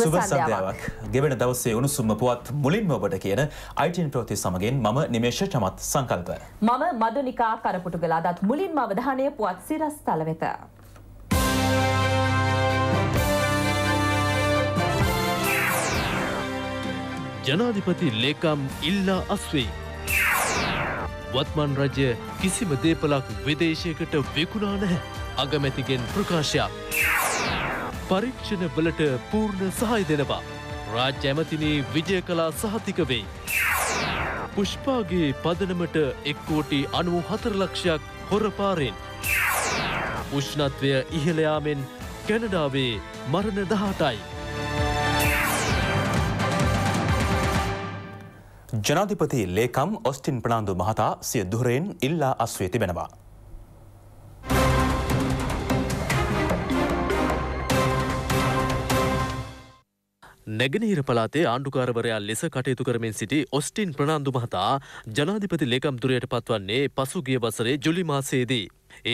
සුබ සන්ධාවක් ගෙවෙන දවසේ උණුසුම්ම පුවත් මුලින්ම ඔබට කියන අයිටන් ප්‍රෝති සමගෙන් මම නිමේෂ චමත් සංකල්ප. මම මදුනිකා කරපුටු ගලාදත් මුලින්ම අවධානය පුවත් සිරස් තලවෙත. ජනාධිපති ලේකම් ඉල්ලා අස්වෙයි. වත්මන් රජය කිසිම දේපලක් විදේශයකට විකුණා නැහැ අගමැතිගෙන් ප්‍රකාශයක්. පරීක්ෂණවලට පූර්ණ සහය දෙනවා. රාජ්‍ය ඇමතිනේ විජය කලා සහතික වෙයි. පුෂ්පාගේ පදනමට එක්කෝටි අනුව හතරලක්ෂයක් හොරපාරෙන්. උෂ්ණත්වය ඉහලයාමෙන් කැනඩාවේ මරණ දහටයි. ජනාධිපති ලේකම් ඔස්ටින් ප්‍රනාාන්දු මහතා සිය දුරෙන් ඉල්ලා අස්වේ තිබෙනවා. නැගෙනහිර පලාතේ ආණ්ඩුකාරවරයා ලෙස කටයුතු කරමින් සිටි ඔස්ටින් ප්‍රනාන්දු මහතා ජනාධිපති ලේකම්තුරයට පත්වන්නේ පසුගිය වසරේ ජුලි මාසයේදී.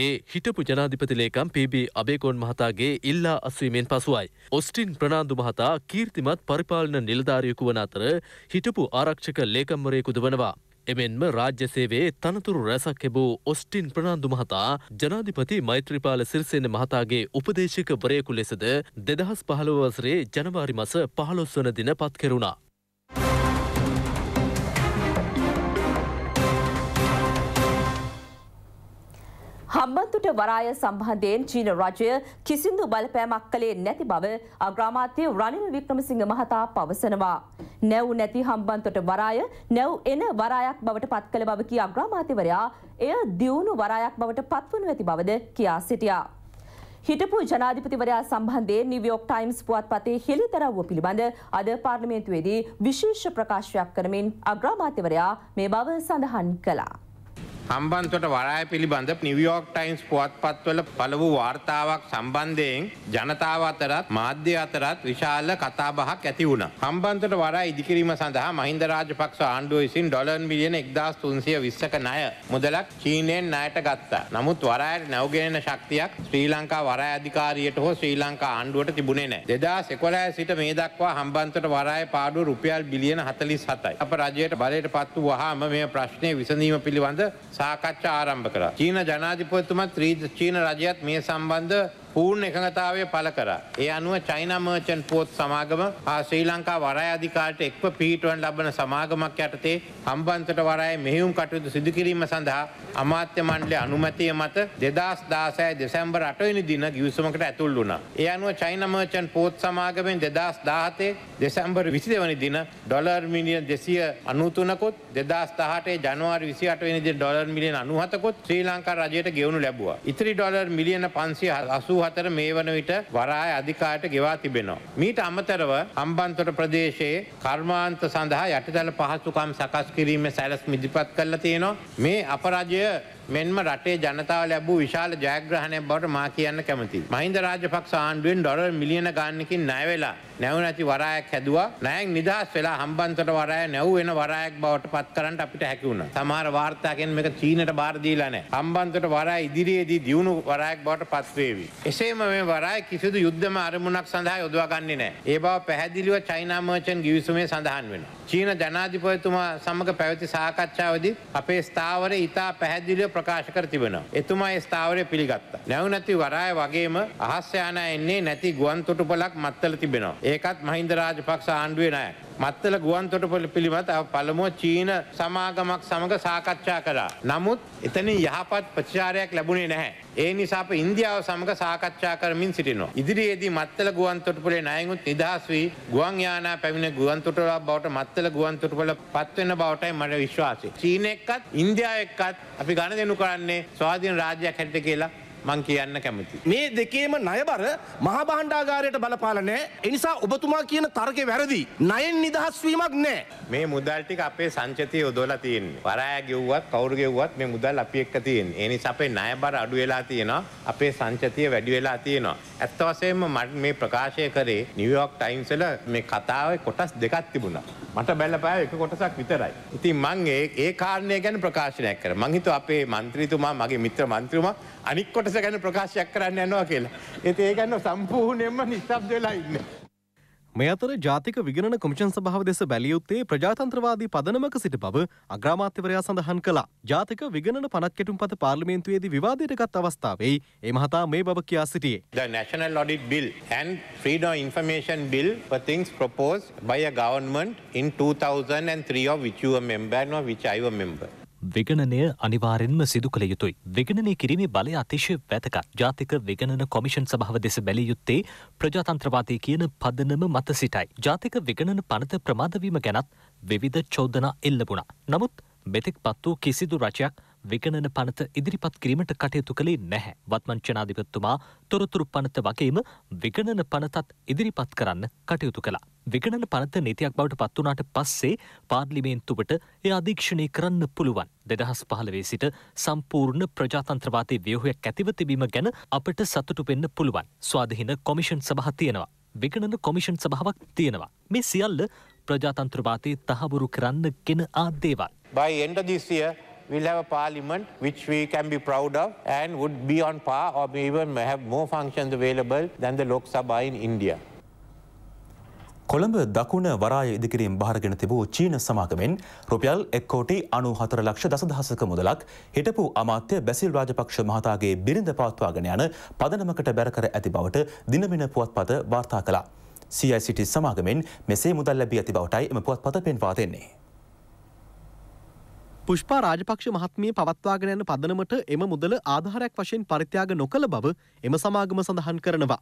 ඒ හිටපු ජනාධිපති ලේකම් පබ අබේකොන් මහතාගේ ඉල්ලා අස්වීමෙන් පසුවයි. ඔස්ටින් ප්‍රනාන්දු මහතා කීර්තිමත් පරිපාලන නිලධාරයකු වන අතර හිටපු ආරක්ෂක ලේකම්වරයෙකුද වනවා. එමෙන්ම රාජ්‍ය සේවයේ තනතුරු රැසක් එබූ ඔස්ටින් ප්‍රනාන්දු මහතා ජනාධිපති මෛත්‍රීපාල සිරිසේන මහතාගේ උපදේශක වරයෙකු ලෙසද දෙදහස් පහළව වසරේ ජනවාරි මස පහළොස්වන දින පත් කෙරුණා. හම්බන්තොට වරාය සම්බන්ධයෙන් චීන රජය කිසිදු බලපෑමක් කළේ නැති බව අග්‍රාමාත්‍ය රනිල් වික්‍රමසිංහ මහතා පවසනවා. නැව් නැති හම්බන්තොට වරාය නැව් එන වරායක් බවට පත් කළ බව කිය අග්‍රාමාත්‍යවරයා එය දියුණු වරායක් බවට පත්වනු ඇති බවද කියා සිටියා. හිටපු ජනාධිපතිවරයා සම්බන්ධයෙන් නිවියෝක් ටයිම්ස් පුවත්පතේ හෙළිතරව්ව පිළිබඳ අද පාර්ලිමේන්තුවේදී විශේෂ ප්‍රකාශයක් කරමින් අග්‍රාමාත්‍යවරයා මේ බව සඳහන් කළා. හම්බන්තොට වරාය පිළිබඳ නිවියෝක් ටයින්ස් පුවත්පත්වල පළ වූ වාර්තාවක් සම්බන්ධයෙන් ජනතාව අතරත් මාධ්‍ය අතරත් විශාල කතාබහක් ඇති වුණ. හම්බන්තොට වරා ඉදිකිරීම සඳහා මහින්ද රාජපක්ෂ ආණ්ඩුව විසින් ඩොලන් මිලියන එක්දස් තුන්සිය විස්සක ණය මුදලක් චීනයෙන් ණයට ගත්තා. නමුත් වරායට නැවගෙනෙන ශක්තියක් ශ්‍රී ලංකා වරාය අධිකාරියට හෝ ශ්‍රී ලංකා ආණ්ඩුවට තිබුණේ නෑ. දෙදස් එකොළහය සිට මේ දක්වා හම්බන්තොට වරාය පාඩුව රුපියල් බිලියන හතලිස් හතයි. අප රජයට බලයට පත්තු වහාම මේ ප්‍රශ්නය විසඳීම පිළිබඳ සාකච්ඡා ආරම්භ කළා. චීන ජනාධිපතිතුමත් චීන රජයත් මේ සම්බන්ධ පූර්ණ එකඟතාවය පළ කරා. ඒ අනුව චයිනා මර්චන්ට් පෝත් සමාගම හා ශ්‍රී ලංකා වරාය අධිකාරියට එක්ව පිහිටුවන ලබන සමාගමක් යටතේ හම්බන්තොට වරායේ මෙහෙයුම් කටයුතු සිදු කිරීම සඳහා අමාත්‍ය මණ්ඩලයේ අනුමැතිය මත 2016 දෙසැම්බර් 8 වෙනි දින ගිවිසුමකට ඇතුල් වුණා. ඒ අනුව චයිනා මර්චන්ට් පෝත් සමාගමෙන් 2017 දෙසැම්බර් 22 වෙනි දින ඩොලර් මිලියන 293කුත් 2018 ජනවාරි 28 වෙනි දින ඩොලර් මිලියන 97කුත් ශ්‍රී ලංකා රජයට ගෙවනු ලැබුවා. ඉතිරි ඩොලර් මිලියන 580 84 මේ වන විට වරාය අධිකායට ගෙවා තිබෙනවා. මීට අමතරව හම්බන්තොට ප්‍රදේශයේ කර්මාන්ත සඳහා යටිතල පහසුකම් සකස් කිරීම සැලස් මිදිපත් කරලා තියෙනවා. මේ අපරාජය මෙන්ම රටේ ජනතාව ලැබූ විශාල ජයග්‍රහණය බවට මා කියන්න කැමති. මහින්ද රාජපක්ෂ ආණ්ඩුවෙන් ඩොලර් මිලියන ගාන්නකින් ණයවෙලා නැව නැති වරායක් හැදවා නෑන් නිදහස් වෙලා හම්බන්තට වරය නැව් වෙන වරායක් බවට පත් කරන්නට අපිට හැකිවුණ. සමහර වාර්තාකෙන් මේක චීනට බාරදීලනෑ. හම්බන්තට වරා ඉදිරියේදී දියුණු වරායක් බවට පත්වේවි. එසේම මේ වරාය කිසිදු යුද්ධම අරමුණක් සඳහා යොදවාගන්නේ නෑ. ඒ බව පැහැදිලිව චයිනාමර්චන් ගිවිසුමේ සඳහන් වෙන. චීන ජනාධිපයතුමා සමඟ පැවති සාකච්ඡාවදී අපේ ස්ථාවර ඉතා පැහැදිලිව ප්‍රකාශ කර තිබෙනවා. එතුමා ඒ ස්ථාවරය පිළිගත්තා. නැවනැති වරාය වගේම අහස්්‍යයාන එන්නේ නැති ගුවන් තොටුපලක් මත්තල තිබෙනවා. ඒකත් මහින්ද රාජපක්ෂ ආණ්ඩුවේ නායක. මත්තල ගුවන්තොට පිළිබඳ පළමුුව චීන සමාගමක් සමඟ සාකච්ඡා කළා. නමුත් එතනින් යහපත් ප්‍රචාරයක් ලැබුණේ නැහැ. ඒ නිසාප ඉන්දියාව සමඟ සාකච්ඡා කරමින් සිටිනවා. ඉදිරියේදී මත්තල ගුවන්තොටපුලේ නයකුත් නිදහස් වී ගුවන් යානා පැමිණ ගුවන්තොටලා බවට මත්තල ගුවන්තොටපල පත්වෙන බවටයි මට විශ්වාසය. චීන එක්කත් ඉන්දියාව එක්කත් අපි ගණ දෙනු කරන්නේ ස්වාධීන රාජ්‍යයක් හැට කියලා මං කියන්න කැමති. මේ දෙකේම ණයබර මහා භාණ්ඩාගාරයට බලපාලා නැහැ. ඒ නිසා ඔබතුමා කියන තර්කේ වැරදි. ණයෙන් නිදහස් වීමක් නැහැ. මේ මුදල් ටික අපේ සංචතිය යොදවලා තියෙන්නේ. වරාය ගෙව්වත් කවුරු ගෙව්වත් මේ මුදල් අපි එක්ක තියෙන්නේ. ඒ නිසා අපේ ණයබර අඩු වෙලා තියෙනවා. අපේ සංචතිය වැඩි වෙලා තියෙනවා. ඇත්ත වශයෙන්ම මට මේ ප්‍රකාශය කරේ නිව්යෝක් ටයිම්ස් වල මේ කතාවේ කොටස් දෙකක් තිබුණා. මට බැලපෑව එක කොටසක් විතරයි. ඉතින් මං ඒ ඒ කාරණය ගැන ප්‍රකාශනයක් කරා. මං හිතුවා අපේ മന്ത്രിතුමා මගේ මිත්‍ර മന്ത്രിතුමා අනික් කොට කොටස ගැන ප්‍රකාශයක් කරන්න යනවා කියලා. ඒති ඒගන්න සම්පූර්ණයෙන්ම නිස්සබ් වෙලා ඉන්න. මේ අතර ජාතික විගණන කොමිෂන් සභාව දෙස බැලියුත්තේ ප්‍රජාතන්ත්‍රවාදී පදනමක සිට බව අග්‍රාමාත්‍යවරයා සඳහන් කළා. ජාතික විගණන පනත් කෙටුම්පත පාර්ලිමේන්තුවේදී විවාදයට ගත් අවස්ථාවේ ඒ මහතා මේ බව කියා සිටියේ. The National Audit Bill and Freedom Information Bill were things proposed by a government in 2003 of which you were a member and of which I were a member. විගණනය අනිවාරෙන්ම සිදු කළ යුතුයි. විගණනය කිරීමේ බලය අතිශය වැතකත් ජාතික විගණන කොමිෂන් සභාව දෙස බැලිය යුත්තේ ප්‍රජාතන්ත්‍රවාදය කියන පදනම මත සිටයි. ජාතික විගණන පනත ප්‍රමාදවීම ගැනත් විවිධ චෝදනා එල්ලබුණා. නමුත් මෙතෙක් පත් වූ කිසිදු රජයක් විගණන පනත ඉදිරිපත් කිරීමට කටයුතු කළේ නැහැ. වත්මන් ජනාධිපතිතුමා තොරතුරු පනත වගේම විගණන පනතත් ඉදිරිපත් කරන්න කටයුතු කළා. විගණන පනත නීතියක් බවට පත් වුණාට පස්සේ පාර්ලිමේන්තුවට එය අධීක්ෂණය කරන්න පුළුවන්. දෙදහස් පහළවේ සිට සම්පූර්ණ ප්‍රජාතන්ත්‍රවාතය ව්‍යහයක් ඇතිව තිබීම ගැන අපට සතුටු වෙන්න පුළුවන්. ස්වාධහින කොමිෂන් සභහ තියෙනවා. විගණන කොමිෂන් සභාවක් තියෙනවා. මේ සියල්ල ප්‍රජාතන්ත්‍රවාතය තහවුරු කරන්න ගෙන ආදේවල්. By end of this year, we'll have a parliament which we can be proud of and would be on par or even have more functions available than the Lok Sabha in India. Colombo දකුණ වරාය ඉදිකිරීම් භාරගෙන තිබූ චීන සමාගමෙන් රුපියල් එක්කෝටි අනු හතර ලක්ෂ දසදහසක මුදලක් හිටපු අමාත්‍ය බැසිල් රාජපක්ෂ මහතාගේ බිරිඳ පවත්වාගෙන යන පදනමකට බැරකර ඇති බවට දිනමින පුවත්පත වාර්තා කළා. CICT සමාගමෙන් මෙසේ මුදල් ලැබී ඇති බවටයි එම පුවත්පත පෙන්වා දෙන්නේ. පුෂ්පා රාජපක්ෂ මහත්මිය පවත්වාගෙන යන පදනමට එම මුදල ආධාරයක් වශයෙන් පරිත්‍යාග නොකළ බව එම සමාගම සඳහන් කරනවා.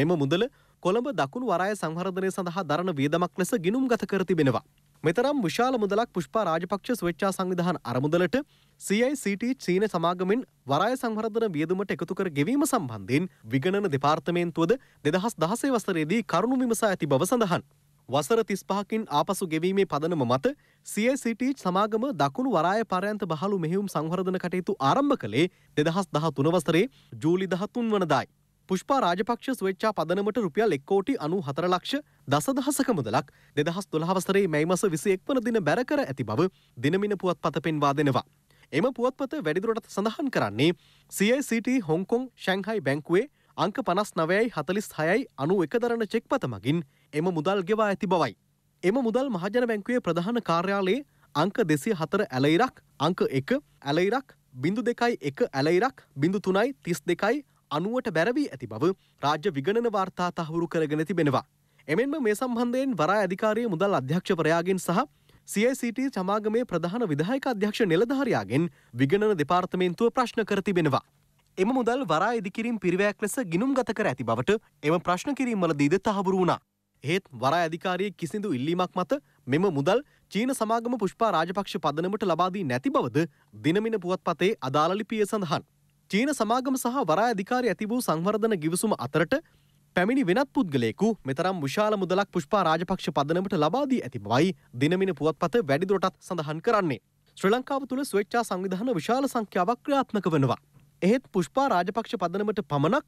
මෙම මුදල කොළඹ දකුණු වරාය සංහර්ධනය සඳහා දරන වියදමක් ලෙස ගිනුම් ගත කර තිබෙනවා. මෙතරම් විශාල මුදලක් පුෂ්පා රාජපක්ෂ ස්වච්ඡා සංවිධාන අරමුදලට CICT චීන සමාගමෙන් වරාය සංහර්ධන වියදමට එකතු කර ගෙවීම සම්බන්ධයෙන් විගණන දෙපාර්තමේන්තුවද දෙදහස් දහසේ වසරේදී කරුණු විමසා ඇති බව සඳහන්. වසර 35කින් ආපසු ගෙවීමේ පදනම මත CICT සමාගම දකුණු වරාය පරයන්ත බහලු මෙහෙයුම් සංවර්ධන කටයුතු ආරම්භ කළේ 2013 වසරේ ජූලි 13 වනදායි. පුෂ්පා රාජපක්ෂ ස්වේච්ඡා පදනමට රුපියල් 1 කෝටි 94 ලක්ෂ දසදහසක මුදලක් 2012 වසරේ මැයි මස 21 වන දින බැර කර ඇති බව දිනමින පුවත්පත පෙන්වා දෙනවා. එම පුවත්පත වැඩිදුරටත් සඳහන් කරන්නේ CICT හොංකොං ෂැංහයි බැංකුවේ අංක පනස් නවයයි හතලිස් හයයි අනු එක දරන චෙක්පත මගින් එම මුදල් ගෙවා ඇති බවයි. එම මුදල් මහජන බැංකුවේ ප්‍රධාන කාර්යාලයේ අංක දෙසිය හතර ඇලයිරක් අංක එක ඇලයිරක් බිඳු දෙකයි එක ඇලයිරක් බිඳු තුනයි තිස් දෙකයි අනුවට බැරවී ඇති බව රාජ්‍ය විගණන වාර්තා තහවුරු කරගෙන තිබෙනවා. එමෙන්ම මේ සම්බන්ධයෙන් වරා අධිකාරයේ මුදල් අධ්‍යක්ෂවරයාගෙන් සහ CICT සමාගමේ ප්‍රධාන විධායක අධ්‍යක්ෂ නිලධාරියාගෙන් විගණන දෙපාර්තමේන්තුව ප්‍රශ්න කර තිබෙනවා. එම මුදල් වරා ඉදිකිරීම් පිරිවැයක් ලෙස ගිනුම් ගත කර ඇති බවට එම ප්‍රශ්න කිරීම්වලදීද තහවුරු වුණා. ඒත් වරා අධිකාරයේ කිසිදු ඉල්ලීමක් මත මෙම මුදල් චීන සමාගම පුෂ්පා රාජපක්ෂ පදනමට ලබාදී නැති බවද දිනමින පුවත්පතේ අදාළලිපිය සඳහන්. චීන සමාගම සහ වරා අධිකාරය ඇති වූ සංවර්ධන ගිවිසුම අතරට පැමිණි වෙනත් පුද්ගලයෙකු මෙතරම් විශාල මුදලක් පුෂ්පා රාජපක්ෂ පදනමට ලබාදී ඇති බවයි දිනමින පුවත්පත වැඩිදුරටත් සඳහන් කරන්නේ. ශ්‍රී ලංකාව තුළ ස්වේච්ඡා සංවිධාන විශාල සංඛ්‍යාවක් ක්‍රියාත්මක වෙනවා. එහෙත් පුෂ්පා රාජපක්ෂ පදනමට පමණක්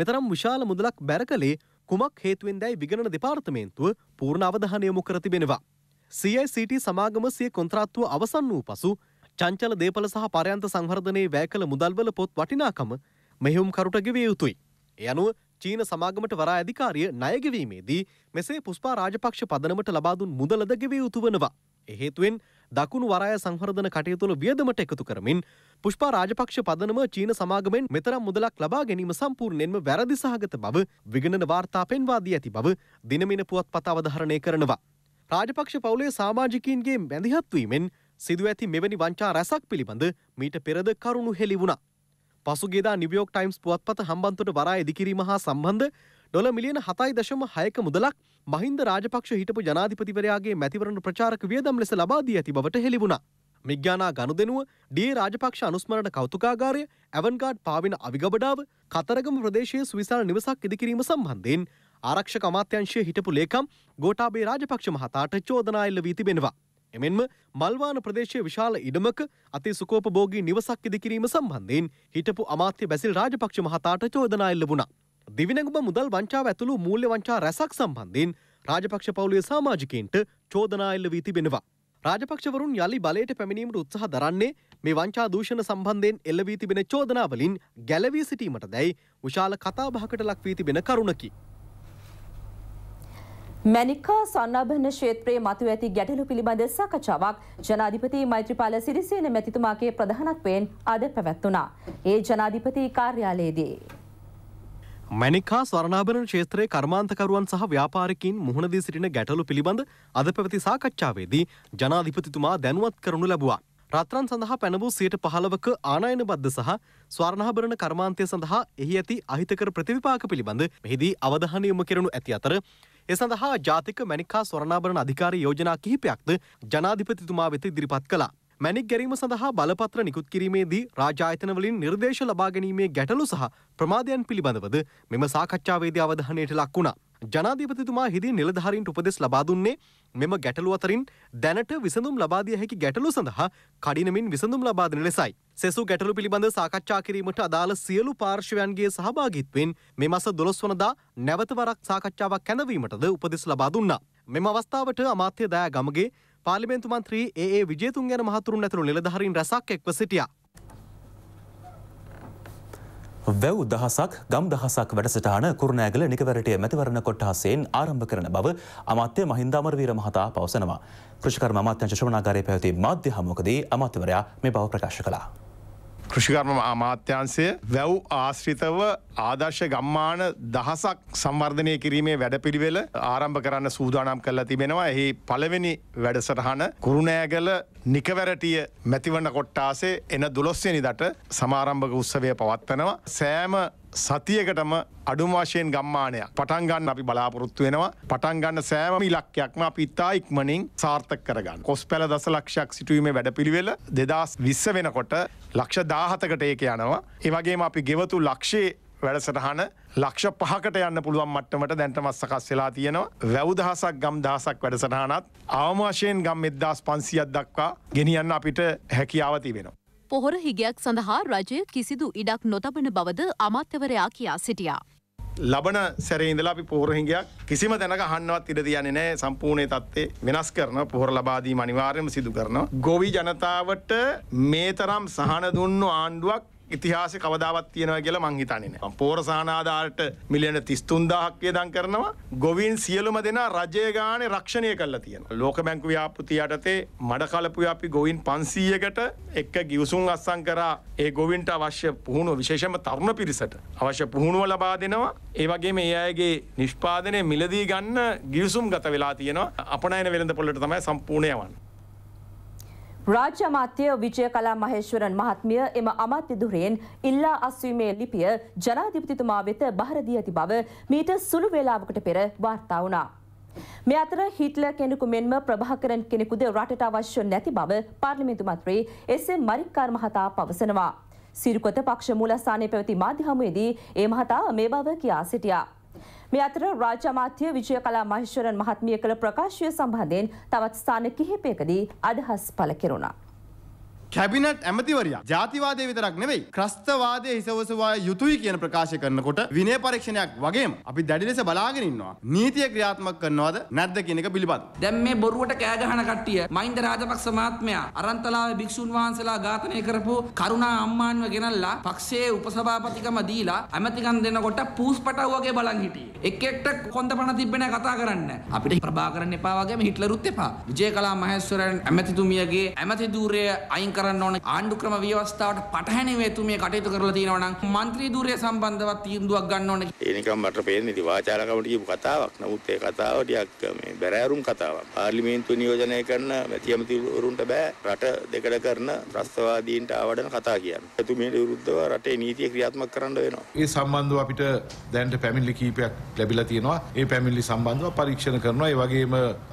මෙතරම් විශාල මුදලක් බැර කළේ කුමක් හේතුවෙන් දැයි විගණන දෙපාර්තමේන්තුව පූර්ණ අවධානය යොමු කර තිබෙනවා. CICT සමාගම සිය කොන්ත්‍රාත්තුව අවසන් වූ පසු චංචල දේපල සහ පරයන්ත සංවර්ධනයේ වැය කළ මුදල්වල පොත් වටිනාකම මෙහෙයුම්කරුට ගෙවිය යුතුයි. ඒ අනුව චීන සමාගමට වරා අධිකාරිය ණයගෙවීමේදී මෙසේ පුස්පා රාජපක්ෂ පදනමට ලබා දුන් මුදලද ගෙවිය යුතු වනවා. ඒ හේතුවෙන් දකුණු වරාය සංහර්ධන කටයුතුල වියදමට එකතු කරමින් පුෂ්පා රාජපක්ෂ පදනම චීන සමාගමෙන් මෙතරම් මුදලක් ලබා ගැනීම සම්පූර්ණයෙන්ම වැරදි සහගත බව විගණන වාර්තා පෙන්වා දී ඇති බව දිනමින පුවත්පත අවධාරණය කරනවා. රාජපක්ෂ පවුලේ සාමාජිකීන්ගේ බැඳිහත්වීමෙන් සිදුව ඇති මෙවැනි වංචා රැසක් පිළිබඳ මීට පෙරද කරුණු හෙළි වුණා. පසුගේදා නිවියෝක් ටයිම්ස් පුවත්පත හම්බන්තොට වරා ඉදිකිරීම හා සම්බන්ධ ඩොල මිලියන හතයි දශම හයක මුදලක් මහින්ද රාජපක්ෂ හිටපු ජනාධිපතිවරයාගේ මැතිවරණ ප්‍රචාරක වියදම් ලෙස ලබා දී ඇති බවට හෙළිවුණා. මිග්‍යානා ගනුදෙනුව ඩේ රාජපක්ෂ අනුස්මරණ කෞතුකාගාරය ඇවන්ගාඩ් පාවින අවිගබඩාව කතරගම ප්‍රදේශයේ සුවිසාල නිවසක් ඉදිකිරීම සම්බන්ධයෙන් ආරක්ෂක අමාත්‍යංශයේ හිටපු ලේකම් ගෝඨාභය රාජපක්ෂ මහතාට චෝදනා එල්ල වී තිබෙනවා. එමෙන්ම මල්වාන ප්‍රදේශයේ විශාල ඉඩමක අති සුකෝපභෝගී නිවසක් ඉදිකිරීම සම්බන්ධයෙන් හිටපු අමාත්‍ය බැසිල් රාජපක්ෂ මහතාට චෝදනා එල්ල වුණා. දිවිනැගුම මුදල් වංචාව ඇතුළු මූල්‍ය වංචා රැසක් සම්බන්ධයෙන් රාජපක්ෂ පවුලේ සාමාජිකයන්ට චෝදනා එල්ල වී තිබෙනවා. රාජපක්ෂවරුන් යළි බලයට පැමිණීමට උත්සාහ දරන්නේ මේ වංචා දූෂණ සම්බන්ධයෙන් එල්ල වී තිබෙන චෝදනාවලින් ගැලවී සිටීමට දැයි විශාල කතාබහකට ලක් වී තිබෙන කරුණකි. මැනිකා සන්නභන ශේත්‍රයේ මතු ඇති ගැටලු පිළිබඳ සාකච්ඡාවක් ජනාධිපති මෛත්‍රීපාල සිරිසේන මැතිතුමාගේ ප්‍රධානත්වයෙන් අද පැවැත්වුණා. ඒ ජනාධිපති කාර්යාලයේදී. මැනිකා ස්වරණාභරණ ක්ෂේත්‍රයේ කර්මාන්තකරුවන් සහ ව්‍යාපාරිකින් මුහුණදී සිටින ගැටලු පිළිබඳ අද පැවති සාකච්ඡාවේදී ජනාධිපතිතුමා දැනුවත් කරනු ලැබුවා. රත්රන් සඳහා පැනවූ සියයට පහළවක ආනයන බද්ධ සහ ස්වර්ණාභරණ කර්මාන්තය සඳහා එහි ඇති අහිතකර ප්‍රතිවිපාක පිළිබඳ මෙහිදී අවධානය යොමු කෙරනු ඇති අතර ඒ සඳහා ජාතික මැනිකා ස්වරණාභරණ අධිකාරී යෝජනා කිහිපයක්ද ජනාධිපතිතුමා වෙත ඉදිරිපත් කළා. මැනික් ගැරීම සඳහා බලපත්‍ර නිකුත් කිරීමේදී රාජායතනවලින් නිර්දේශ ලබා ගැනීමේ ගැටලු සහ ප්‍රමාදයන් පිළිබඳවද මෙම සාකච්ඡාවේදී අවධානයට ලක් වුණා. ජනාධීපතිතුමා හිදී නිලධාරීන්ට උපදෙස් ලබා දුන්නේ මෙම ගැටලු අතරින් දැනට විසඳුම් ලබා දිය හැකි ගැටලු සඳහා කඩිනමින් විසඳුම් ලබා දෙන ලෙසයි. සෙසු ගැටලු පිළිබඳ සාකච්ඡා කිරීමට අදාළ සියලු පාර්ශවයන්ගේ සහභාගීත්වයෙන් මේ මස 12 වනදා නැවත වරක් සාකච්ඡාවක් කැඳවීමටද උපදෙස් ලබා දුන්නා. මෙම අවස්ථාවට අමාත්‍ය දයා ගමගේ පාලිමේන්තු මන්ත්‍රී ඒ විජේතුන් ගැන මහතුරුන් ඇතුළු නිලධහරින් රැසක් එක්ව සිටිය. වැව් දහසක් ගම් දහසක් වැඩසටාන කුරුණෑගල නිකවරටය මැතිවරණ කොට්ටහසයෙන් ආරම්භ කරන බව අමාත්‍ය මහින්දාමරවීර මහතා පවසනවා. කෘෂිකර අමාත්‍යංශ ශ්‍රමණාගාරය පැවති මාධ්‍ය හමුවකදී අමාත්‍යවරයා මේ බව ප්‍රකාශ කලා. කෘෂිකර්ම අමාත්‍යන්සය වැව් ආශ්‍රිතව ආදර්ශ ගම්මාන දහසක් සම්වර්ධනය කිරීමේ වැඩපිළිවෙල ආරම්භ කරන්න සූදානම් කල්ලා තිබෙනවා එහි පළවෙනි වැඩසටහන කුරුණෑගල නිකවැරටිය මැතිවන්න කොට්ටාසේ එන දුලොස්වනි දට සමාරම්භක උත්සවය පවත්වනවා සෑම සතියකටම අඩුමාශයෙන් ගම්මානය පටන්ගන්න අපි බලාපොරොත්තු වෙනවා පටන්ගන්න සෑම ඉලක්යක්ම අපිත්තා ඉක්මනින් සාර්ථක කරගන්න කොස් පැල දස ලක්ෂයක් සිටුවීමේ වැඩපිළිවෙල දෙදස් විස්ස වෙනකොට ලක්ෂ දාහතකට ඒක යනවා. ඒවගේම අපි ගෙවතු ලක්ෂයේ වැඩසටහන ලක්ෂ පහකට යන්න පුළුවන් මට්ටමට දැන්ටමත් සකස් වෙලා තියෙනවා වැවදහසක් ගම් දහසක් වැඩසටහනත් ආමාශයෙන් ගම් එද්දස් පන්සියක් දක්වා ගෙනියන්න අපිට හැකියාවති වෙනවා. පොහොර හිගයක් සඳහා රජය කිසිදු ඉඩක් නොතබන බවද අමාත්‍යවරයා කියා සිටියා. ලබන සැරේඉඳලා අපි පෝරහිගයක් කිසිම දැනක හන්වත් ඉඩ තියන්නේ නෑ සම්පූර්ණය තත්වේ වෙනස් කරන පොහොර ලබාදී අනිවාර්යම සිදු කරනවා. ගොවි ජනතාවට මේ තරම් සහන දුන්නු ආණ්ඩුවක් ඉතිහාස කවදාවත් තියෙනවා කියලා මං හිතන්නේ නෑ. පෝර සහනාධාරට මිලියන 33000ක් වියදම් කරනවා. ගොවීන් සියලුම දෙනා රජය ගානේ රක්ෂණය කරලා තියෙනවා. ලෝක බැංකු ව්‍යාපෘති යටතේ මඩ කලපු අපි ගොවීන් 500කට එක ගිවිසුම් අත්සන් කරා ඒ ගොවීන්ට අවශ්‍ය පුහුණුව විශේෂම තරුණ පිරිසට අවශ්‍ය පුහුණුව ලබා දෙනවා. ඒ වගේම ඒ අයගේ නිෂ්පාදනය මිලදී ගන්න ගිවිසුම් ගත වෙලා තියෙනවා. අපනයන වෙළඳපොළට තමයි සම්පූර්ණ යවන්නේ. රාජ්‍ය අමාත්‍ය විජයකලා මහේශ්වරන් මහත්මිය එම අමාත්‍ය දුරයෙන් ඉල්ලා අස්වීමේ ලිපිය ජනාධිපතිතුමා වෙත බහර දී ඇති බව මීට සුළු වේලාවකට පෙර වාර්තා වුණා. මේ අතර හිට්ලර් කෙනෙකු මෙන්ම ප්‍රභාකරන් කෙනෙකුද රටට අවශ්‍ය නැති බව පාර්ලිමේන්තු මන්ත්‍රී එස් එම් මරික්කාර මහතා පවසනවා. සිරිකොත පක්ෂ මූලස්ථානයේ පැවති මාධ්‍ය හමුවේදී ඒ මහතා මේ බව කියා සිටියා. මේ අතර රාජ්‍ය අමාත්‍ය විජයකලා මහේශ්වරන් මහත්මිය කළ ප්‍රකාශය සම්බන්ධයෙන් තවත් ස්ථාන කිහිපයකදී අදහස් පළ කෙරුණා. කැබිනට් ඇමතිවරයා ජාතිවාදය විතරක් නෙවෙයි ක්‍රස්තවාදය හිසවසවා යුතුයි කියන ප්‍රකාශ කරනකොට විනය පරීක්ෂණයක් වගේම අපි දැඩි ලෙස බලාගෙන ඉන්නවා නීතිය ක්‍රියාත්මක කරනවද නැද්ද කියන එක පිළිබඳ. දැන් මේ බොරුවට කෑ ගහන කට්ටිය මහින්ද රාජපක්ෂ මහත්මයා අරන්තලාවේ භික්ෂුන් වහන්සේලා ඝාතනය කරපු කරුණා අම්මාන්ව ගෙනල්ලා පක්ෂයේ උපසභාපතිකම දීලා ඇමතිකම් දෙනකොට පූස්පටව් වගේ බලන් හිටියේ. එක් එක්ට කොන්ද පණ තිබ්බේ නැහැ කතා කරන්න. අපිට ප්‍රභාකරන් එපා වගේම හිට්ලරුත් එපා. විජේකලා මහේස්වරන් ඇමතිතුමියගේ ඇමති ධූරය අයින් කරන්න ඕන ආණ්ඩු ක්‍රම ව්‍යවස්ථාවට පටහැනිවේ තුමිය කටයුතු කරලා තියෙනවා නම් മന്ത്രി ධූරය සම්බන්ධවත් තීන්දුවක් ගන්න ඕනේ. ඒ නිකම් මට පේන්නේ ඉතින් වාචාලකමට කියපු කතාවක්. නමුත් ඒ කතාව ටිකක් මේ බැරෑරුම් කතාවක්. පාර්ලිමේන්තුව නියෝජනය කරන මැතිවරණතුරුන්ට බෑ රට දෙකඩ කරන ත්‍රස්තවාදීන්ට ආවඩන කතා කියන්න. එතුමියට විරුද්ධව රටේ නීතිය ක්‍රියාත්මක කරන්න වෙනවා. ඒ සම්බන්ධව අපිට දැනට පැමිණිලි කීපයක් ලැබිලා තියෙනවා. ඒ පැමිණිලි සම්බන්ධව පරීක්ෂණ කරනවා. ඒ වගේම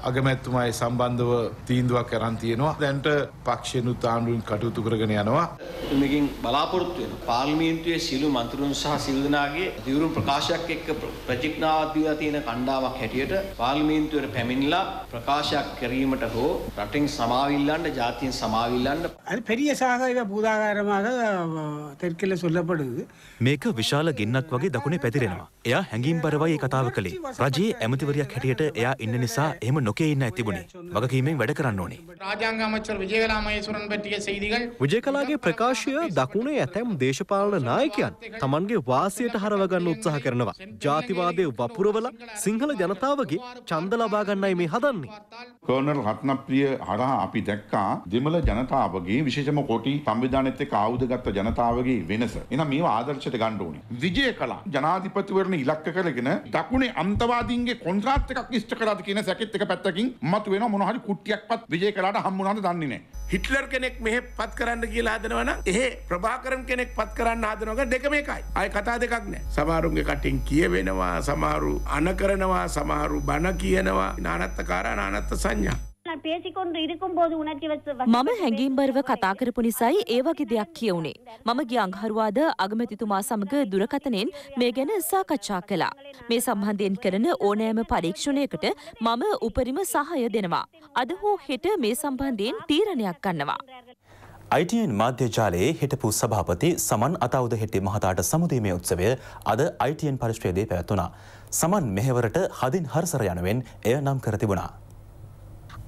අගමැතිතුමායි සම්බන්ධව තීන්දුවක් කරන් තියෙනවා. දැනට පක්ෂෙනුත් ආණ්ඩු මන්ත්‍රීවරුන් කටයුතු කරගෙන යනවා. මේකින් බලාපොරොත්තු වෙන පාර්ලිමේන්තුවේ සියලු මන්ත්‍රීවරුන් සහ සියලු දෙනාගේ දියුණු ප්‍රකාශයක් එක්ක ප්‍රතිඥාවක් දීලා තියෙන කණ්ඩායමක් හැටියට පාර්ලිමේන්තුවට පැමිණලා ප්‍රකාශයක් කිරීමට හෝ රටින් සමාව இல்லாண்ட ஜாத்தியும் சமாவு இல்லாண்ட அது பெரியசாக இதை பூதாகாரமாக தெற்கில் சொல்லப்படுது මේක විශාල ගින්නක් වගේ දකුණේ පැතිරෙනවා. එයා හැඟීම් පරවයි කතාව කළේ. රජයේ ඇමතිවරයක් හැටියට එයා ඉන්න නිසා එහෙම නොකේ ඉන්න ඇතිබුණේ. වගකීමෙන් වැඩ කරන්න ඕනේ. රාජාංග අමාත්‍යවර් විජේකලාමහේස්වරන් පැටියේ செய்திகள் විජේකලාගේ ප්‍රකාශය දකුණේ ඇතැම් දේශපාලන නායකයන් Tamanගේ වාසියට හරව ගන්න උත්සාහ කරනවා. ජාතිවාදයේ වපුරවලා සිංහල ජනතාවගේ ඡන්ද ලබා ගන්නයි මේ හදන්නේ. කර්නල් රත්නප්‍රිය හරහා අපි දැක්කා දෙමළ ජනතාවගේ විශේෂම කොටි සංවිධානයේත් එක්ක ආයුධ ගත්ත ජනතාවගේ වෙනස. එහෙනම් මේව ආදර්ශයට ගන්න ඕනේ. විජේකලා ජනාධිපතිවරණ ආක්‍රමණ ඉලක්ක කරගෙන දකුණේ අන්තවාදීන්ගේ කොන්ත්‍රාත් එකක් ඉෂ්ට කරාද කියන සැකෙත් එක පැත්තකින් මතු වෙන මොන හරි කුට්ටියක්වත් විජය කළාට හම්බුනාද දන්නේ නැහැ. හිට්ලර් කෙනෙක් මෙහෙ පත් කරන්න කියලා හදනවනම් එහෙ ප්‍රභාකරන් කෙනෙක් පත් කරන්න හදනවා දෙකම එකයි. ආයි කතා දෙකක් නැහැ. සමහරුන්ගේ කටින් කියවෙනවා, සමහරු අන කරනවා, සමහරු බන කියනවා. නානත්තකාරා නානත්ත සංඥා பேசிக்கொண்டு இருக்கும்போது உணர்ச்சி வச்ச මම හැඟීම්බරව කතා කරපු නිසායි ඒ වගේ දෙයක් කියුනේ. මම ගිය අඟහරුවාද අගමැතිතුමා සමග දුරකථනෙන් මේ ගැන සාකච්ඡා කළා. මේ සම්බන්ධයෙන් කරන ඕනෑම පරීක්ෂණයකට මම උපරිම සහාය දෙනවා. අද හෝ හෙට මේ සම්බන්ධයෙන් තීරණයක් ගන්නවා. ITN මාධ්‍ය ජාලයේ හිටපු සභාපති සමන් අතවුද හෙටි මහතාට සමුදීමේ උත්සවය අද ITN පරිශ්‍රයේදී පැවැත්වුණා. සමන් මෙහෙවරට හදින් හරසර යනුවෙන් එය නම් කර තිබුණා.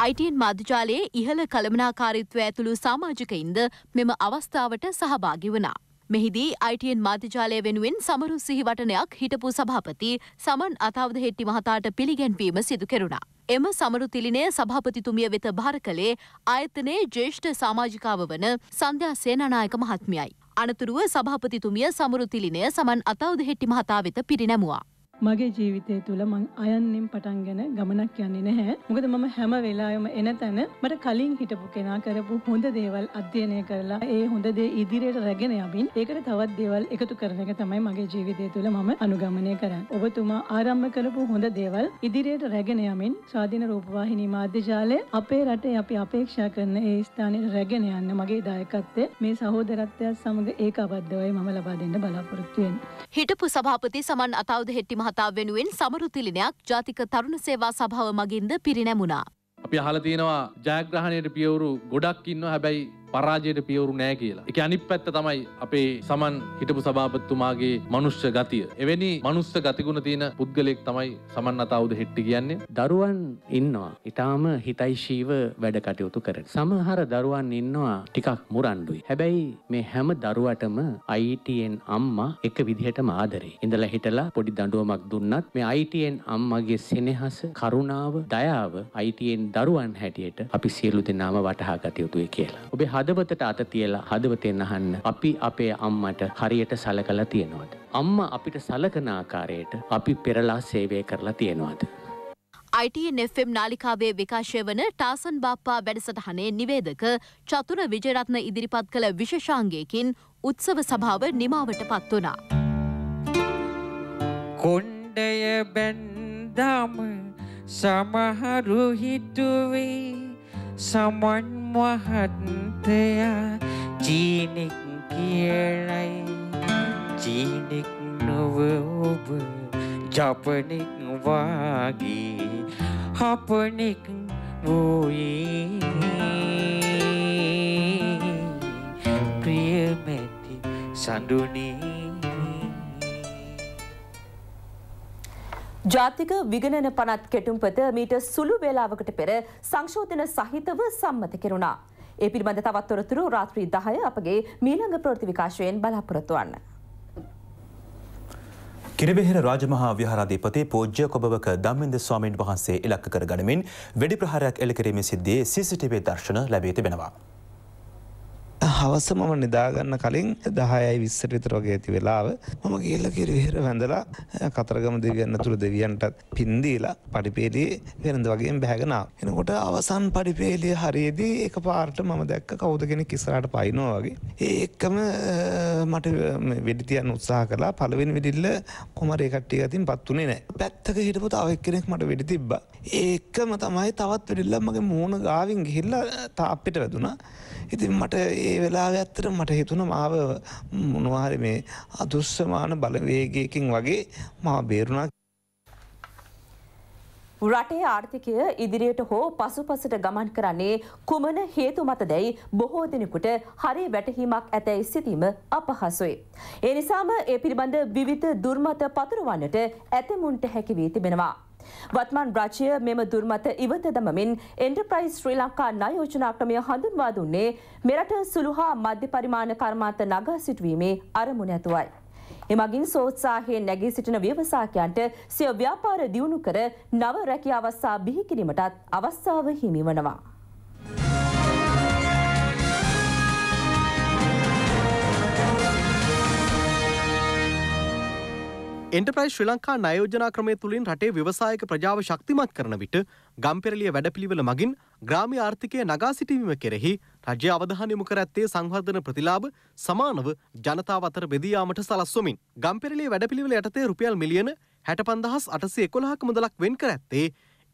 අයිටන් මාධජාලයේ ඉහළ කළමනාකාරිත්ව ඇතුළු සාමාජිකයින්ද මෙම අවස්ථාවට සහභාගි වනා. මෙහිදී අයිටන් මාධජාලය වෙනුවෙන් සමරු සිහිවටනයක් හිටපු සභාපති සමන් අතාවද හෙට්ටි මහතාට පිළිගැන්වීම සිදු කෙරුණා. එම සමරු තිලිනය සභාපතිතුමිය වෙත භාර කළේ ආයතනයේ ජේෂ්ඨ සාමාජිකාව වන සන්ධ්‍යා සේනනායක මහත්මියයි. අනතුරුව සභාපතිතුමිය සමරු තිලිනය සමන් අතවද හෙට්ටි මහතා වෙත පිරිනැමුවා. මගේ ජීවිතය තුළ මං අයන්නෙන් පටන්ගෙන ගමනක් යන්නේ නැහැ. මොකද මම හැම වෙලාවෙම එන තැන මට කලින් හිටපු කෙනා කරපු හොඳ දේවල් අධ්‍යයනය කරලා ඒ හොඳ දේ ඉදිරියට රැගෙන යමින් ඒකට තවත් දේවල් එකතු කරන එක තමයි මගේ ජීවිතය තුළ මම අනුගමනය කරන්නේ. ඔබතුමා ආරම්භ කරපු හොඳ දේවල් ඉදිරියට රැගෙන යමින් ස්වාධීන රූපවාහිනී මාධ්‍ය ජාලය අපේ රටේ අපි අපේක්ෂා කරන ඒ ස්ථානයට රැගෙන යන්න මගේ දායකත්වය මේ සහෝදරත්වයත් සමග ඒකාබද්ධවයි මම ලබා දෙන්න බලාපොරොත්තු වෙන්නේ. හිටපු සභාපති සමන් අතවුද හෙට්ටිම මහතා වෙනුවෙන් සමරුතිලිනයක් ජාතික තරුණ සේවා සභාව මගින්ද පිරිනැමුණා. අපි අහලා තියෙනවා ජයග්‍රහණයට පියවරු ගොඩක් ඉන්නවා හැබැයි පරාජයට පියවරු නෑ කියලා. එක අනිත් පැත්ත තමයි අපේ සමන් හිටපු සභාපතිතුමාගේ මනුෂ්‍ය ගතිය. එවැනි මනුස්ස ගතිගුණ තියෙන පුද්ගලයෙක් තමයි සමන් අතාවුද හෙට්ටි කියන්නේ. දරුවන් ඉන්නවා. ඊටාම හිතයිශීව වැඩ කටයුතු කරන. සමහර දරුවන් ඉන්නවා ටිකක් මුරණ්ඩුයි. හැබැයි මේ හැම දරුවටම ITN අම්මා එක විදිහටම ආදරේ. ඉඳලා හිටලා පොඩි දඬුවමක් දුන්නත් මේ ITN අම්මගේ සෙනෙහස, කරුණාව, දයාව ITN දරුවන් හැටියට අපි සියලු දෙනාම වටහා ගත යුතුයි කියලා. ඔබේ හදවතට අත තියලා හදවතෙන් අහන්න අපි අපේ අම්මට හරියට සලකලා තියෙනවද අම්මා අපිට සලකන ආකාරයට අපි පෙරලා සේවය කරලා තියෙනවද ITNFM නාලිකාවේ විකාශය වන ටාසන් බාප්පා වැඩසටහනේ නිවේදක චතුර විජයරත්න ඉදිරිපත් කළ විශේෂාංගයකින් උත්සව සභාව නිමාවට පත් වුණා. කොණ්ඩය බැන්දාම සමහරු හිතුවේ සමන් මහත්තයා ජීනෙක් කියලයි ජීනෙක් නොව ඔබ ජපනෙක් වාගේ හපනෙක් වූයේ ප්‍රියමැති සඳුනේ ජාතික විගණන පනත් කෙටුම්පත මීට සුළු වේලාවකට පෙර සංශෝධන සහිතව සම්මත කෙරුණා. ඒ පිළිබඳ තවත්තොරතුරු රාත්‍රී දහය අපගේ මීළඟ ප්‍රෘති විකාශයෙන් බලාපොරොත්තුවන්න. කිරිවෙහෙර රාජමහා විහාරාධිපති පූජ්‍ය කොබවක ධම්මින්ද ස්වාමීන් වහන්සේ ඉලක්ක කර ගනිමින් වෙඩි ප්‍රහාරයක් එල්ල කිරීමේ සිද්ධියේ CCTV දර්ශන ලැබී තිබෙනවා. හවස මම නිදාගන්න කලින් දහයයි විස්සට විතර වගේ ඇති වෙලාව මම ගිල්ල කිර විහර වැඳලා කතරගම දෙවියන්න තුළ දෙවියන්ටත් පින්දීලා පඩිපේලී වෙනද වගේ බැහැගෙනාව. එනකොට අවසන් පඩිපේලිය හරියේදී එක පාර්ට මම දැක්ක කවුද කෙනෙ කිසරට පයිනවා වගේ. ඒ එක්කම මට වෙඩිතියන් උත්සාහ කලා පළවෙන් විඩිල්ල කොමර එකට්ටිය අතින් පත්වනේ නෑ පැත්තක හිටපු තාවක් කෙනෙක් මට වෙඩි තිබ්බා. ඒක්කම තමයි තවත් වෙඩිල්ල මගේ මූුණ ගාවින් ගිහිල්ල තා අපිට වැදුනා. ඉතින් මට ඒ ඒ වෙලාව ඇත්තට මට හිතුනම් ආව මොනවාරි මේ අදුස්සමාන බලවේගයකින් වගේ මා බේරුණා රටේ ආර්ථිකය ඉදිරියට හෝ පසුපසට ගමන් කරන්නේ කුමන හේතු මත දැයි බොහෝ දෙනෙකුට හරි වැටහීමක් ඇතැයි සිතීම අපහසුයි. ඒ නිසාම ඒ පිළිබඳ විවිධ දුර්මත පතුරවන්නට ඇතමුන්ට හැකි වී තිබෙනවා. වත්මන් රාජ්‍යය මෙම දුර්මත ඉවත දමමින් එන්ටර්ප්‍රයිස් ශ්‍රී ලංකා ණය යෝජනා ක්‍රමය හඳුන්වා දුන්නේ මෙරට සුළු හා මධ්‍ය පරිමාණ කර්මාන්ත නගා සිටුවීමේ අරමුණ ඇතුවයි. එමගින් සෝත්සාහයෙන් නැගී සිටින ව්‍යවසාකයන්ට සිය ව්‍යාපාර දියුණු කර නව රැකි අවස්ථා බිහි කිරීමටත් අවස්ථාව හිමි වනවා. එන්ටප්‍රයිස් ශ්‍රී ලංකා නයෝජනා ක්‍රමය තුළින් රටේ ව්‍යවසායක ප්‍රජාව ශක්තිමත් කරන විට ගම්පෙරලිය වැඩපිළිවෙල මගින් ග්‍රාමි ආර්ථිකය නගා සිටීම කෙරෙහි රජය අවධාන යොමු කර ඇත්තේ සංවර්ධන ප්‍රතිලාභ සමානව ජනතාව අතර බෙදී යාමට සලස්වමින් ගම්පෙරලිය වැඩපිළිවෙල යටතේ රුපියල් මිලියන 65011ක මුදලක් වෙන් කර ඇත්තේ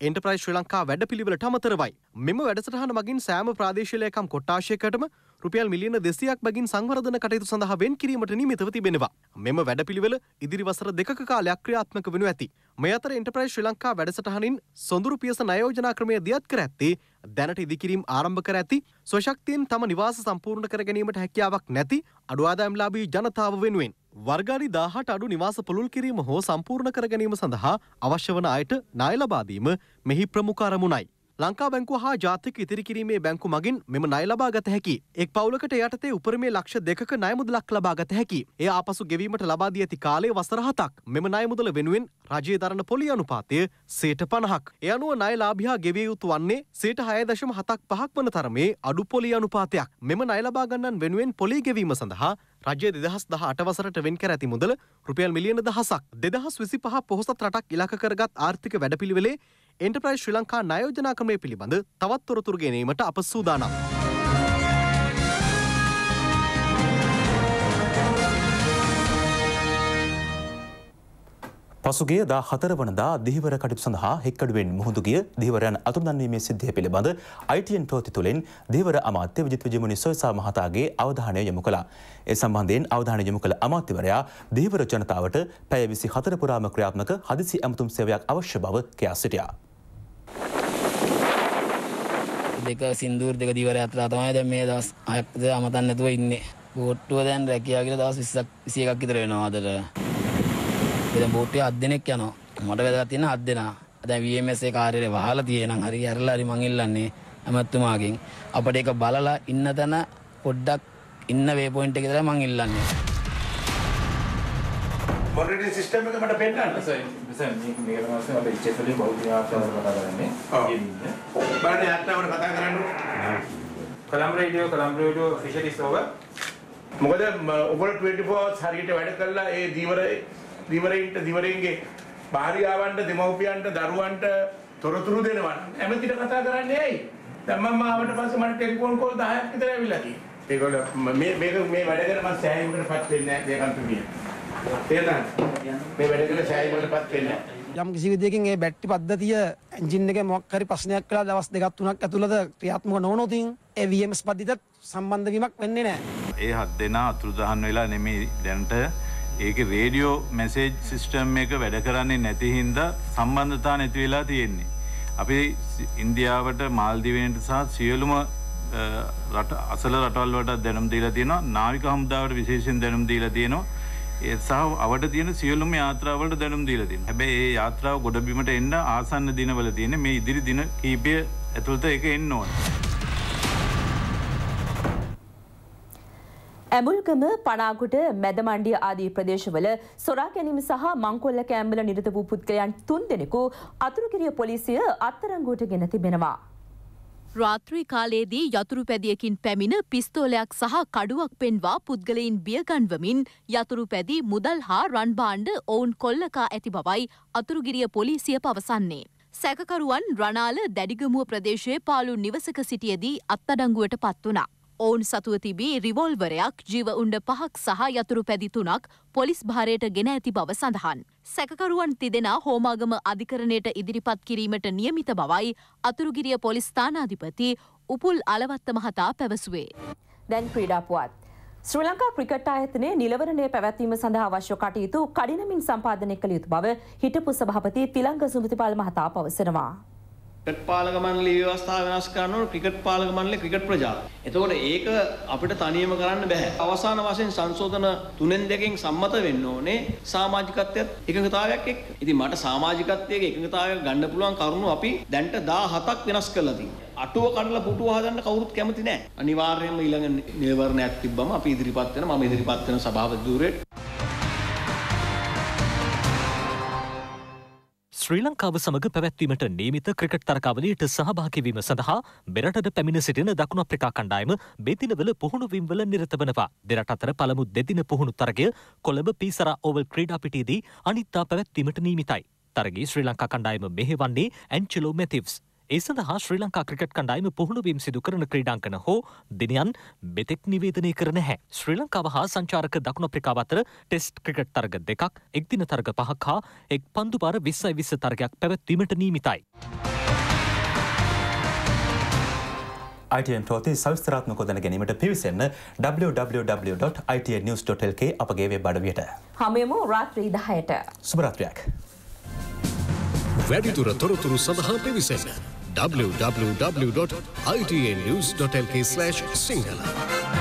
එන්ටප්‍රයිස් ශ්‍රී ලංකා වැඩපිළිවෙලට අමතරවයි. මෙම වැඩසටහන මගින් සෑම ප්‍රාදේශීය ලේකම් කොට්ටාශයකටම රුපියල් මිලියන දෙසියක් බගින් සංවර්ධන කටයුතු සඳහා වෙන් කිරීමට නිමිතව තිබෙනවා. මෙම වැඩපිළිවෙල ඉදිරි වසර දෙකක කාලයක් ක්‍රියාත්මක වෙනු ඇති. මේ අතර එන්ටර්ප්‍රයිස් ශ්‍රී ලංකා වැඩසටහනින් සොඳුරු පියස නයෝජනා ක්‍රමය දියත් කර ඇත්තේ දැනට ඉදිකිරීම් ආරම්භ කර ඇති ස්වශක්තියෙන් තම නිවාස සම්පූර්ණ කර ගැනීමට හැකියාවක් නැති අඩු ආදායම්ලාභී ජනතාව වෙනුවෙන් වර්ගානි දාහට අඩු නිවාස පුළුල් කිරීම හෝ සම්පූර්ණ කර ගැනීම සඳහා අවශ්‍ය වන අයට ණය ලබා දීම මෙහි ප්‍රමුඛ අරමුණයි. ලංකා බැංකුව හා ජාතික ඉතිරි කිරීමේ බැංකු මගින් මෙම ණය ලබා ගත හැකි. එක් පවුලකට යටතේ උපරිමේ ලක්ෂ දෙකක ණය මුදලක් ලබා ගත හැකි. එය ආපසු ගෙවීමට ලබා දී ඇති කාලය වසර 7ක්. මෙම ණය මුදල වෙනුවෙන් රජයේ දරන පොලි අනුපාතය 50%ක්. ඒ අනුව ණයලාභියා ගෙවිය යුතු වන්නේ 6.75ක් වන තරමේ අඩු පොලි අනුපාතයක්. මෙම ණය ලබා ගන්නන් වෙනුවෙන් පොලි ගෙවීම සඳහා රජය දෙදහස් දහ අටවසරට වෙන් කර ඇති මුදල රුපියල් මිලියන දහසක් දෙදහස් විසි පහ පොහොසත් රටක් ඉලක කරගත් ආර්ථික වැඩපිළිවෙලේ එන්ටප්‍රයිස් ශ්‍රී ලංකා ණයෝජනා ක්‍රමය පිළිබඳ තවත් තොරතුරු ගැනීමට අප සූදානම්. පසුගේ දා හතරවනදා දිහිවර කටයුතු සඳහා හෙක්කඩුවෙන් මුහුදුගිය දිවරයන් අතුරුදන්වීමේ සිද්ධිය පිළිබඳ ITN ප්‍රවෘත්ති තුළින් දිවර අමාත්‍ය විජිත් විජයමුනි සොයසා මහතාගේ අවධානය යොමු කළා. ඒ සම්බන්ධයෙන් අවධානය යොමු කළ අමාත්‍යවරයා දිවර ජනතාවට පැය 24 පුරාම ක්‍රියාත්මක හදිසි ඇමතුම් සේවයක් අවශ්‍ය බව කියා සිටියා. දෙක සින්දුර දෙක දිවර අතර තමයි දැන් මේ දවස් හයක් අමතන්න නැතුව ඉන්නේ. බෝට්ටුව දැන් රැකියාව කියලා දවස් 20ක් 21ක් විතර වෙනවා අදට. එතන බෝට්ටේ හත් දෙනෙක් යනවා. මට වැදගත් තියෙන හත් දෙනා. දැන් VMS ඒ කාර්යාලේ වහලා තියෙනන් හරි ඇරලා හරි මං ඉල්ලන්නේ ඇමැතුමාගෙන් අපිට ඒක බලලා ඉන්න තැන පොඩ්ඩක් ඉන්න වේ පොයින්ට් එකේ ඉඳලා මං ඉල්ලන්නේ. මොනිටරින් සිස්ටම් එක මට පෙන්නන්න සර්. සර් මේ මේකට මාසේ අපේ HSL වල බෞද්ධ ආර්ථික කතා කරන්නේ. ඔව්. බලන්න යාත්‍රාවට කතා කරන්න. Colombo radio Colombo radio fisheries over. මොකද ඔබල 24 hours හරියට වැඩ කළා ඒ දීවරේ දිවරයින්ට දිවරයින්ගේ භාර්යාවන්ට දෙමව්පියන්ට දරුවන්ට තොරතුරු දෙනවා. ඇමතිට කතා කරන්නේ ඇයි? දැන් මම ආවට පස්සේ මට ටෙලිෆෝන් කෝල් 10ක් විතර ඇවිල්ලා තියෙනවා. ඒගොල්ලෝ මේ මේක මේ වැඩ කරන මම සෑහීමකටපත් වෙන්නේ නැහැ දෙකන්තුමිය. තේරෙනවද? මේ වැඩ කරන සෑහීමකටපත් වෙන්නේ නැහැ. යම් කිසි විදියකින් ඒ බැට්ටි පද්ධතිය එන්ජින් එකේ මොකක් හරි ප්‍රශ්නයක් කළා දවස් දෙකක් තුනක් ඇතුළත ක්‍රියාත්මක නොවුනොත් ඒ VMS පද්ධතියට සම්බන්ධ වීමක් වෙන්නේ නැහැ. ඒ හත් දෙනා අතුරුදහන් වෙලා නෙමෙයි දැනට ඒක රේඩියෝ මැසේජ් සිිස්ටම් එක වැඩ කරන්නේ නැති හින්දා සම්බන්ධතා නැති වෙලා තියෙන්නේ. අපි ඉන්දියාවට මාල්දිවෙන්ට සහ සියලුම රට අසල රටල්වට දැනම් දීලා තියෙනවා නාවික හමුදාවට විශේෂයෙන් දැනම් දීලා තියෙනවා ඒ සහ අවට තියෙන සියලුම යාත්‍රාවලට දැනම් දීලා තියෙනවා හැබැයි ඒ යාත්‍රාව ගොඩබිමට එන්න ආසන්න දිනවල තියෙන මේ ඉදිරි දින කීපය ඇතුළත ඒක එන්න ඕනේ ඇමුල්ගම පනාගුට මැදමණ්ඩිය ආදී ප්‍රදේශවල සොරා ගැනීම සහ මංකොල්ල කෑම්වල නිරත වූ පුද්ගලයන් තුන් දෙනෙකු අතුරුකිරිය පොලිසිය අත්තරංගුවට ගෙන තිබෙනවා. රාත්‍රී කාලයේදී යතුරු පැදියකින් පැමිණ පිස්තෝලයක් සහ කඩුවක් පෙන්වා පුද්ගලයින් බියගන්වමින් යතුරු පැදි මුදල් හා රන්බාණ්ඩ ඔවුන් කොල්ලකා ඇති බවයි අතුරුගිරිය පොලිසිය පවසන්නේ. සැකකරුවන් රනාල දැඩිගමුව ප්‍රදේශයේ පාලු නිවසක සිටියදී අත්තඩංගුවට පත් වනා. ඔවුන් සතුව තිබී රිවොල්වරයක් ජීව උණ්ඩ පහක් සහ යතුරු පැදි තුනක් පොලිස් භාරයට ගෙන ඇති බව සඳහන්. සැකකරුවන් තිදෙනා හෝමාගම අධිකරණයට ඉදිරිපත් කිරීමට නියමිත බවයි අතුරුගිරිය පොලිස් ස්ථානාධිපති උපුල් අලවත්ත මහතා පැවසුවේ. දැන් ක්‍රීඩාපුවත්. ශ්‍රී ලංකා ක්‍රිකට් ආයතනයේ නිලවරණය පැවැත්වීම සඳහා අවශ්‍ය කටයුතු කඩිනමින් සම්පාදනය කළ යුතු බව හිටපු සභාපති තිලංග සුමතිපාල මහතා පවසනවා. ක්‍රිකට් පාලක මණ්ඩලයේ ව්‍යවස්ථාව වෙනස් කරන්න ඕන ක්‍රිකට් පාලක මණ්ඩලේ ක්‍රිකට් ප්‍රජාව. එතකොට ඒක අපිට තනියම කරන්න බෑ. අවසාන වශයෙන් සංශෝධන තුනෙන් දෙකෙන් සම්මත වෙන්න ඕනේ සමාජිකත්වයත් එකඟතාවයක් එක්ක. ඉතින් මට සමාජිකත්වයේ එකඟතාවයක් ගන්න පුළුවන් කරුණු අපි දැන්ට 17ක් වෙනස් කරලා තියෙනවා. අටුව කඩලා පුටුව හදන්න කවුරුත් කැමති නෑ. අනිවාර්යයෙන්ම ඊළඟ නිර්වරණයක් තිබ්බම අපි ඉදිරිපත් වෙන මම ඉදිරිපත් වෙන සභාව ධූරයට ශ්‍රී ලංකාව සමඟ පැවැත්වීමට නීමිත ක්‍රිකට් තරකාවලියට සහභාකිවීම සඳහා මෙරටට පැමිණ සිටින දකුණු අප්‍රිකා කණ්ඩායම බෙදිනවල පුහුණු වීම්වල නිරත වනවා. දෙරට අතර පළමු දෙදින පුහුණු තරගය කොළඹ පීසර ඕවල් ක්‍රීඩා පිටියේදී අනිත්තා පැවැත්වීමට නීමිතයි. තරගේ ශ්‍රී ලංකා කණ්ඩායම මෙහෙවන්නේ ඇන්චලෝ මැතිව්ස්. ඒ සඳහා ශ්‍රී ලංකා ක්‍රිකට් කණ්ඩායම පුහුණුවීම් සිදු කරන ක්‍රීඩාංකන හෝ දිනයන් මෙතෙක් නිවේදනය කරන හැ. ශ්‍රී ලංකාව හා සංචාරක දකුණ අප්‍රිකාව අතර ටෙස්ට් ක්‍රිකට් තර්ග දෙකක් එක්දින තර්ග පහක් හා එක් පන්දුපාර විස්සයි විස්ස තර්ගයක් පැවැත්වීමට නීමිතයි. ITN ප්‍රෝති සවිස්තරාත්මක දැන ගැනීමට පිවිසන්න www.itnnews.lk අපගේ වෙබ් අඩවියට. හමයමු රාත්‍රී 10ට. සුබ රාත්‍රියක්. වැඩිදුර තොරතුරු සඳහා පිවිසෙන්න www.itnews.lk slash Sinhala.